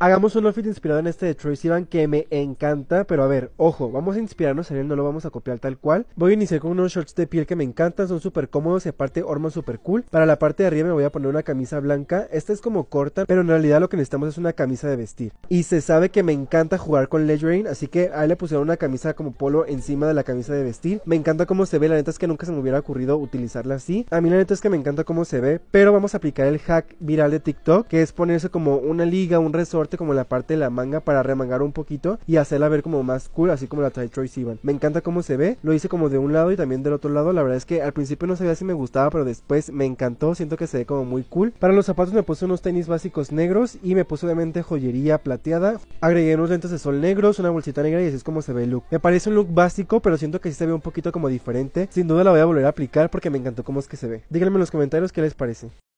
Hagamos un outfit inspirado en este de Troy Sivan que me encanta, pero a ver, ojo, vamos a inspirarnos en él, no lo vamos a copiar tal cual. Voy a iniciar con unos shorts de piel que me encantan, son súper cómodos y aparte hormón súper cool. Para la parte de arriba me voy a poner una camisa blanca, esta es como corta, pero en realidad lo que necesitamos es una camisa de vestir. Y se sabe que me encanta jugar con Ledgering, así que ahí le pusieron una camisa como polo encima de la camisa de vestir. Me encanta cómo se ve, la neta es que nunca se me hubiera ocurrido utilizarla así. A mí la neta es que me encanta cómo se ve, pero vamos a aplicar el hack viral de TikTok, que es ponerse como una liga, un resort como la parte de la manga para remangar un poquito y hacerla ver como más cool, así como la trae Troy Sivan. Me encanta cómo se ve, lo hice como de un lado y también del otro lado. La verdad es que al principio no sabía si me gustaba, pero después me encantó, siento que se ve como muy cool. Para los zapatos me puse unos tenis básicos negros y me puse obviamente joyería plateada. Agregué unos lentes de sol negros, una bolsita negra y así es como se ve el look. Me parece un look básico, pero siento que sí se ve un poquito como diferente. Sin duda la voy a volver a aplicar porque me encantó cómo es que se ve. Díganme en los comentarios qué les parece.